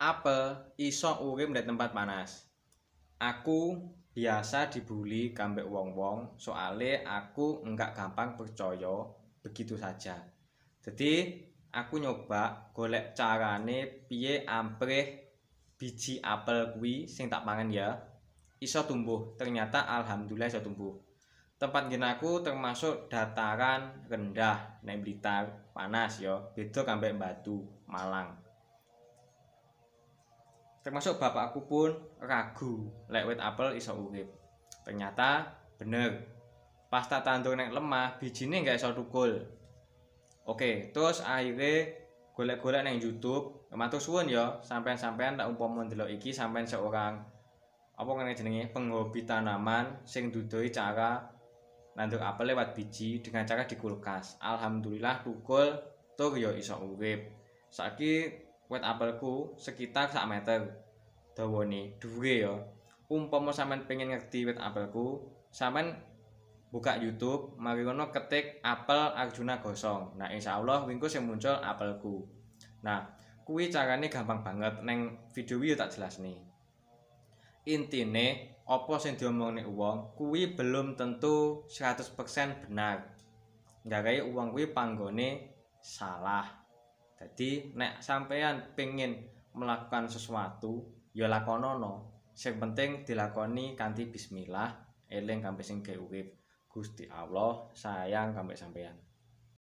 apel iso urip di tempat panas. Aku biasa dibully kambek wong-wong soale aku enggak gampang percaya begitu saja. Jadi aku nyoba golek carane piye ampreh biji apel kuwi sing tak pangan ya iso tumbuh. Ternyata alhamdulillah iso tumbuh. Tempat genaku termasuk dataran rendah nek Blitar panas yo, ya, beda kambek Batu, Malang. termasuk bapakku pun ragu lek wit apel iso urip. Ternyata bener. Pas tak tandur nek lemah, bijine gak iso tukul. Oke, terus akhirnya golek-golek nang YouTube, matur suwun ya, sampean-sampean tak umpama ndelok iki sampean seorang apa ngene jenenge penghobi tanaman sing duduhi cara nandur apel lewat biji dengan cara di kulkas. Alhamdulillah tukul tur yo iso urip. Saiki wit apelku sekitar sak meter dawane duwe ya umpama sampean pengen ngerti wit apelku sampean buka YouTube mari ngono ketik apel Arjuna gosong nah insyaallah wingku sing muncul apelku nah kuwi carane gampang banget neng video iki tak jelas nih intine apa sing diomongne uang kuwi belum tentu 100% benar ngga kayak uang kuwi panggone salah jadi nek sampean pengen melakukan sesuatu ya lakonono sing penting dilakoni kanti bismillah eling sampai sing gawe Gusti Allah sayang sampai sampean